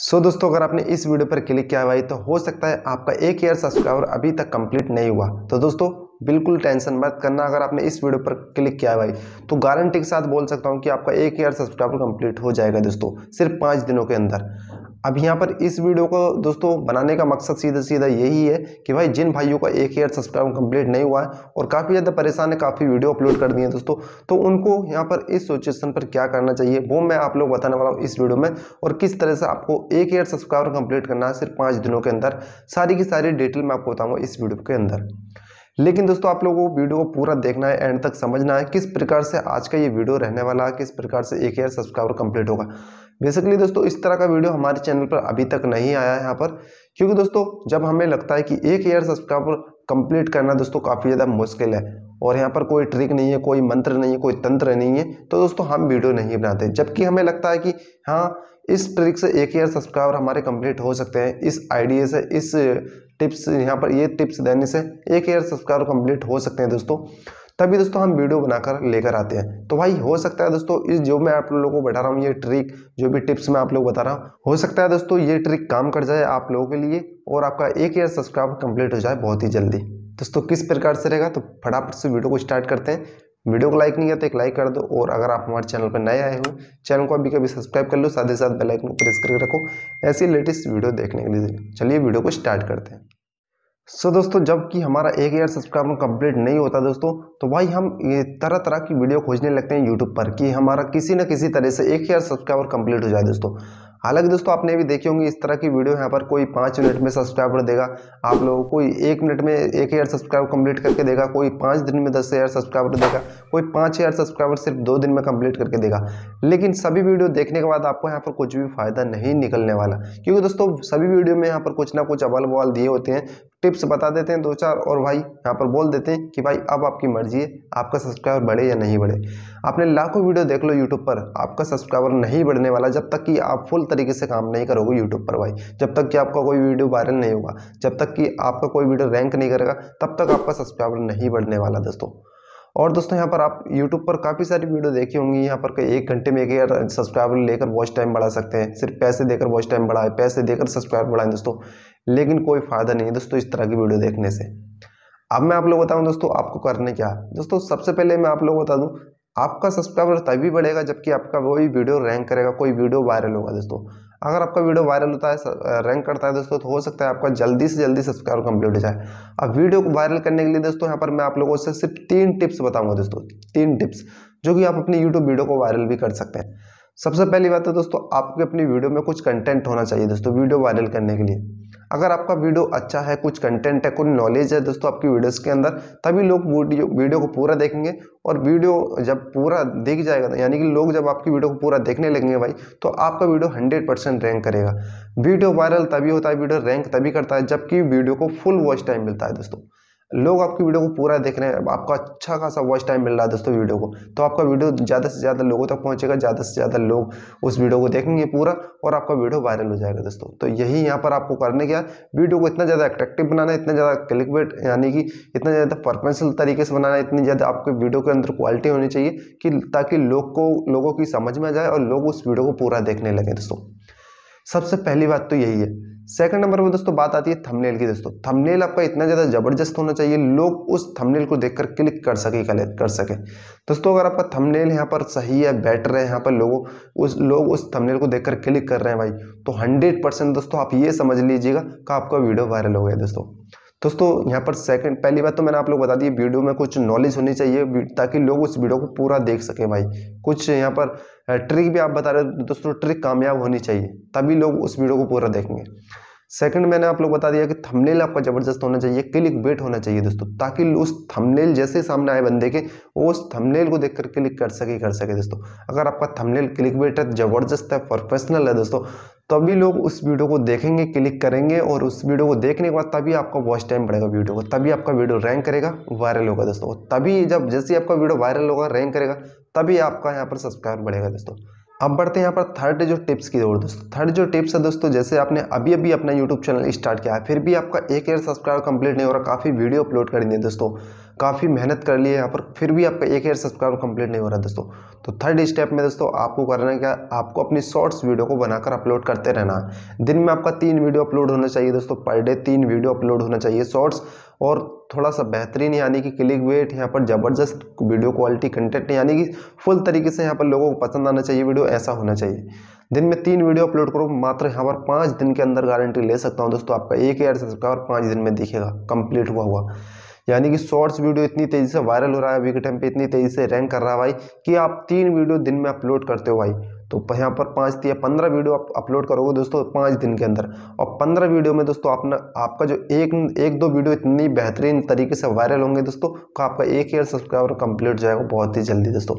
सो so, दोस्तों अगर आपने इस वीडियो पर क्लिक किया भाई तो हो सकता है आपका एक ईयर सब्सक्राइबर अभी तक कंप्लीट नहीं हुआ तो दोस्तों बिल्कुल टेंशन मत करना अगर आपने इस वीडियो पर क्लिक किया है भाई तो गारंटी के साथ बोल सकता हूँ कि आपका एक ईयर सब्सक्राइबर कंप्लीट हो जाएगा दोस्तों सिर्फ पाँच दिनों के अंदर अब यहाँ पर इस वीडियो को दोस्तों बनाने का मकसद सीधा सीधा यही है कि भाई जिन भाइयों का एक ईयर सब्सक्राइब कंप्लीट नहीं हुआ है और काफ़ी ज़्यादा परेशान है काफ़ी वीडियो अपलोड कर दिए हैं दोस्तों तो उनको यहाँ पर इस सिचुएसन पर क्या करना चाहिए वो मैं आप लोग बताने वाला हूँ इस वीडियो में और किस तरह से आपको एक ईयर सब्सक्राइबर कंप्लीट करना है सिर्फ पाँच दिनों के अंदर सारी की सारी डिटेल मैं आपको बताऊँगा इस वीडियो के अंदर लेकिन दोस्तों आप लोगों को वीडियो को पूरा देखना है एंड तक समझना है किस प्रकार से आज का ये वीडियो रहने वाला है किस प्रकार से एक हज़ार सब्सक्राइबर कंप्लीट होगा बेसिकली दोस्तों इस तरह का वीडियो हमारे चैनल पर अभी तक नहीं आया है यहाँ पर क्योंकि दोस्तों जब हमें लगता है कि एक हज़ार सब्सक्राइबर कंप्लीट करना दोस्तों काफ़ी ज़्यादा मुश्किल है और यहाँ पर कोई ट्रिक नहीं है कोई मंत्र नहीं है कोई तंत्र नहीं है तो दोस्तों हम वीडियो नहीं बनाते जबकि हमें लगता है कि हाँ इस ट्रिक से एक हज़ार सब्सक्राइबर हमारे कंप्लीट हो सकते हैं इस आइडिया से इस टिप्स यहाँ पर ये टिप्स देने से एक ईयर सब्सक्राइबर कंप्लीट हो सकते हैं दोस्तों तभी दोस्तों हम वीडियो बनाकर लेकर आते हैं तो भाई हो सकता है दोस्तों इस जो मैं आप लोगों को बता रहा हूँ ये ट्रिक जो भी टिप्स मैं आप लोग बता रहा हूँ हो सकता है दोस्तों ये ट्रिक काम कर जाए आप लोगों के लिए और आपका एक ईयर सब्सक्राइबर कंप्लीट हो जाए बहुत ही जल्दी दोस्तों किस प्रकार से रहेगा तो फटाफट से वीडियो को स्टार्ट करते हैं वीडियो को लाइक नहीं किया तो एक लाइक कर दो और अगर आप हमारे चैनल पर नए आए हो चैनल को अभी कभी सब्सक्राइब कर लो साथ ही साथ बेल आइकन को प्रेस करके रखो ऐसी लेटेस्ट वीडियो देखने के लिए चलिए वीडियो को स्टार्ट करते हैं सो so, दोस्तों जबकि हमारा एक ईयर सब्सक्राइबर कंप्लीट नहीं होता दोस्तों तो भाई हम ये तरह तरह की वीडियो खोजने लगते हैं यूट्यूब पर कि हमारा किसी न किसी तरह से एक ईयर सब्सक्राइबर कंप्लीट हो जाए दोस्तों हालांकि दोस्तों आपने भी देखी होंगी इस तरह की वीडियो यहाँ पर कोई पाँच मिनट में सब्सक्राइबर देगा आप लोगों को एक मिनट में एक हज़ार सब्सक्राइबर कंप्लीट करके देगा कोई पाँच दिन में दस हज़ार सब्सक्राइबर देगा कोई पाँच हज़ार सब्सक्राइबर सिर्फ दो दिन में कंप्लीट करके देगा लेकिन सभी वीडियो देखने के बाद आपको यहाँ पर कुछ भी फ़ायदा नहीं निकलने वाला क्योंकि दोस्तों सभी वीडियो में यहाँ पर कुछ ना कुछ अवाल बवाल दिए होते हैं टिप्स बता देते हैं दो चार और भाई यहाँ पर बोल देते हैं कि भाई अब आपकी मर्जी है आपका सब्सक्राइबर बढ़े या नहीं बढ़े आपने लाखों वीडियो देख लो यूट्यूब पर आपका सब्सक्राइबर नहीं बढ़ने वाला जब तक कि आप फुल तरीके से काम नहीं करोगे यूट्यूब पर भाई जब तक कि आपका कोई वीडियो वायरल नहीं होगा जब तक कि आपका कोई वीडियो रैंक नहीं करेगा तब तक आपका सब्सक्राइबर नहीं बढ़ने वाला दोस्तों और दोस्तों यहाँ पर आप YouTube पर काफ़ी सारी वीडियो देखी होंगी यहाँ पर एक घंटे में एक हज़ार सब्सक्राइबर लेकर वॉच टाइम बढ़ा सकते हैं सिर्फ पैसे देकर वॉच टाइम बढ़ाए पैसे देकर सब्सक्राइबर बढ़ाएं दोस्तों लेकिन कोई फ़ायदा नहीं है दोस्तों इस तरह की वीडियो देखने से अब मैं आप लोग बताऊँ दोस्तों आपको करने क्या दोस्तों सबसे पहले मैं आप लोग बता दूँ आपका सब्सक्राइबर तभी बढ़ेगा जबकि आपका वही वीडियो रैंक करेगा कोई वीडियो वायरल होगा दोस्तों अगर आपका वीडियो वायरल होता है रैंक करता है दोस्तों तो हो सकता है आपका जल्दी से जल्दी सब्सक्राइबर कंप्लीट हो जाए अब वीडियो को वायरल करने के लिए दोस्तों यहाँ पर मैं आप लोगों से सिर्फ तीन टिप्स बताऊंगा दोस्तों तीन टिप्स जो कि आप अपनी यूट्यूब वीडियो को वायरल भी कर सकते हैं सबसे पहली बात है तो दोस्तों आपके अपनी वीडियो में कुछ कंटेंट होना चाहिए दोस्तों वीडियो वायरल करने के लिए अगर आपका वीडियो अच्छा है कुछ कंटेंट है कुछ नॉलेज है दोस्तों आपकी वीडियोस के अंदर तभी लोग वीडियो वीडियो को पूरा देखेंगे और वीडियो जब पूरा देख जाएगा यानी कि लोग जब आपकी वीडियो को पूरा देखने लगेंगे भाई तो आपका वीडियो हंड्रेड परसेंट रैंक करेगा वीडियो वायरल तभी होता है वीडियो रैंक तभी करता है जबकि वीडियो को फुल वॉच टाइम मिलता है दोस्तों लोग आपकी वीडियो को पूरा देख रहे हैं आपको अच्छा खासा वॉच टाइम मिल रहा है दोस्तों वीडियो को तो आपका वीडियो ज़्यादा से ज़्यादा लोगों तक पहुँचेगा ज़्यादा से ज़्यादा लोग उस वीडियो को देखेंगे पूरा और आपका वीडियो वायरल हो जाएगा दोस्तों तो यही यहाँ पर आपको करने क्या वीडियो को इतना ज़्यादा अट्रैक्टिव बनाना है इतना ज़्यादा क्लिक यानी कि इतना ज़्यादा पर्पनसल तरीके से बनाना है इतनी ज़्यादा आपके वीडियो के अंदर क्वालिटी होनी चाहिए कि ताकि लोग को लोगों की समझ में आ जाए और लोग उस वीडियो को पूरा देखने लगे दोस्तों सबसे पहली बात तो यही है सेकंड नंबर में दोस्तों बात आती है थंबनेल की दोस्तों थंबनेल आपका इतना ज़्यादा ज़बरदस्त होना चाहिए लोग उस थंबनेल को देखकर क्लिक कर सके कलेक्ट कर सके दोस्तों अगर आपका थंबनेल यहाँ पर सही है बेटर है यहाँ पर लोगों उस लोग उस थंबनेल को देखकर क्लिक कर रहे हैं भाई तो हंड्रेड दोस्तों आप ये समझ लीजिएगा कि आपका वीडियो वायरल हो गया दोस्तों दोस्तों यहाँ पर सेकंड पहली बात तो मैंने आप लोग बता दी वीडियो में कुछ नॉलेज होनी चाहिए ताकि लोग उस वीडियो को पूरा देख सकें भाई कुछ यहाँ पर ट्रिक भी आप बता रहे हो दोस्तों ट्रिक कामयाब होनी चाहिए तभी लोग उस वीडियो को पूरा देखेंगे सेकंड मैंने आप लोग बता दिया कि थंबनेल आपका ज़बरदस्त होना चाहिए क्लिक बेट होना चाहिए दोस्तों ताकि उस थंबनेल जैसे सामने आए बंदे के वो उस थंबनेल को देखकर क्लिक कर सके कर सके दोस्तों अगर आपका थंबनेल क्लिक बेट है ज़बरदस्त है प्रोफेशनल है दोस्तों तभी लोग उस वीडियो को देखेंगे क्लिक करेंगे और उस वीडियो को देखने के बाद तभी आपका वॉच टाइम बढ़ेगा वीडियो को तभी आपका वीडियो रैंक करेगा वायरल होगा दोस्तों तभी जब जैसे आपका वीडियो वायरल होगा रैंक करेगा तभी आपका यहाँ पर सब्सक्राइब बढ़ेगा दोस्तों अब बढ़ते हैं यहाँ पर थर्ड जो टिप्स की ओर दोस्तों थर्ड जो टिप्स है दोस्तों जैसे आपने अभी अभी अपना यूट्यूब चैनल स्टार्ट किया है फिर भी आपका एक एयर सब्सक्राइबर कंप्लीट नहीं हो रहा काफ़ी वीडियो अपलोड कर दिए दोस्तों काफ़ी मेहनत कर ली है यहाँ पर फिर भी आपका एक एयर सब्सक्राइबर कंप्लीट नहीं हो रहा दोस्तों तो थर्ड स्टेप में दोस्तों आपको करना क्या आपको अपनी शॉर्ट्स वीडियो को बनाकर अपलोड करते रहना है दिन में आपका तीन वीडियो अपलोड होना चाहिए दोस्तों पर डे तीन वीडियो अपलोड होना चाहिए शॉर्ट्स और थोड़ा सा बेहतरीन यानी कि क्लिक वेट यहाँ पर ज़बरदस्त वीडियो क्वालिटी कंटेंट यानी कि फुल तरीके से यहाँ पर लोगों को पसंद आना चाहिए वीडियो ऐसा होना चाहिए दिन में तीन वीडियो अपलोड करो मात्र यहाँ पर पाँच दिन के अंदर गारंटी ले सकता हूँ दोस्तों आपका एक एयर सब्सक्राइबर पाँच दिन में दिखेगा कंप्लीट हुआ हुआ यानी कि शॉर्ट्स वीडियो इतनी तेज़ी से वायरल हो रहा है अभी के टाइम पर इतनी तेज़ी से रैंक कर रहा है भाई कि आप तीन वीडियो दिन में अपलोड करते हो भाई तो यहाँ पर पाँच या पंद्रह वीडियो आप अपलोड करोगे दोस्तों पाँच दिन के अंदर और पंद्रह वीडियो में दोस्तों आपने आपका जो एक एक दो वीडियो इतनी बेहतरीन तरीके से वायरल होंगे दोस्तों का तो आपका एक ईयर सब्सक्राइबर कंप्लीट जाएगा बहुत ही जल्दी दोस्तों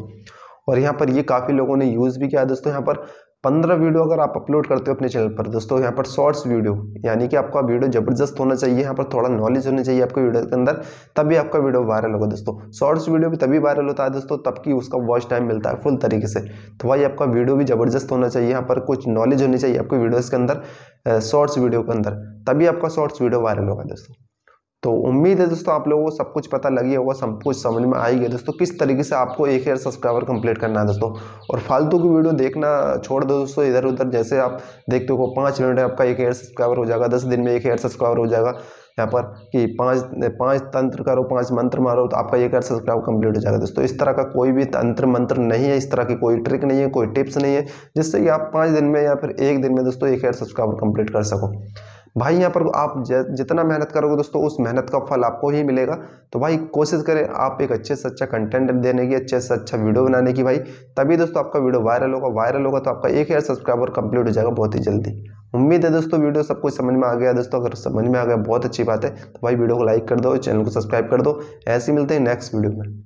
और यहाँ पर ये काफ़ी लोगों ने यूज़ भी किया दोस्तों यहाँ पर पंद्रह वीडियो अगर आप अपलोड करते हो अपने चैनल पर दोस्तों यहाँ पर शॉर्ट्स वीडियो यानी कि आपका वीडियो ज़बरदस्त होना चाहिए यहाँ पर थोड़ा नॉलेज होना चाहिए आपके वीडियो के अंदर तभी आपका वीडियो वायरल होगा दोस्तों शॉर्ट्स वीडियो भी तभी वायरल होता है दोस्तों तब कि उसका वॉच टाइम मिलता है फुल तरीके से तो भाई आपका वीडियो भी ज़बरदस्त होना चाहिए यहाँ पर कुछ नॉलेज होनी चाहिए आपके वीडियोज़ के अंदर शॉर्ट्स वीडियो के अंदर तभी आपका शॉर्ट्स वीडियो वायरल होगा दोस्तों तो उम्मीद है दोस्तों आप लोगों को सब कुछ पता लगी होगा सब कुछ समझ में आई है दोस्तों किस तरीके से आपको एक हज़ार सब्सक्राइबर कंप्लीट करना है दोस्तों और फालतू की वीडियो देखना छोड़ दो दोस्तों इधर उधर जैसे आप देखते हो पाँच मिनट आपका एक हज़ार सब्सक्राइबर हो जाएगा दस दिन में एक हज़ार सब्सक्राइबर हो जाएगा यहाँ पर कि पाँच पाँच तंत्र करो पाँच मंत्र मारो तो आपका एक हज़ार सब्सक्राइब कंप्लीट हो जाएगा दोस्तों इस तरह का कोई भी तंत्र मंत्र नहीं है इस तरह की कोई ट्रिक नहीं है कोई टिप्स नहीं है जिससे कि आप पाँच दिन में या फिर एक दिन में दोस्तों एक हज़ार सब्सक्राइबर कंप्लीट कर सको भाई यहाँ पर आप जितना मेहनत करोगे दोस्तों उस मेहनत का फल आपको ही मिलेगा तो भाई कोशिश करें आप एक अच्छे से अच्छा कंटेंट देने की अच्छे से अच्छा वीडियो बनाने की भाई तभी दोस्तों आपका वीडियो वायरल होगा वायरल होगा तो आपका एक हज़ार सब्सक्राइबर कंप्लीट हो जाएगा बहुत ही जल्दी उम्मीद है दोस्तों वीडियो सब कुछ समझ में आ गया दोस्तों अगर समझ में आ गया बहुत अच्छी बात है तो भाई वीडियो को लाइक कर दो चैनल को सब्सक्राइब कर दो ऐसे मिलते हैं नेक्स्ट वीडियो में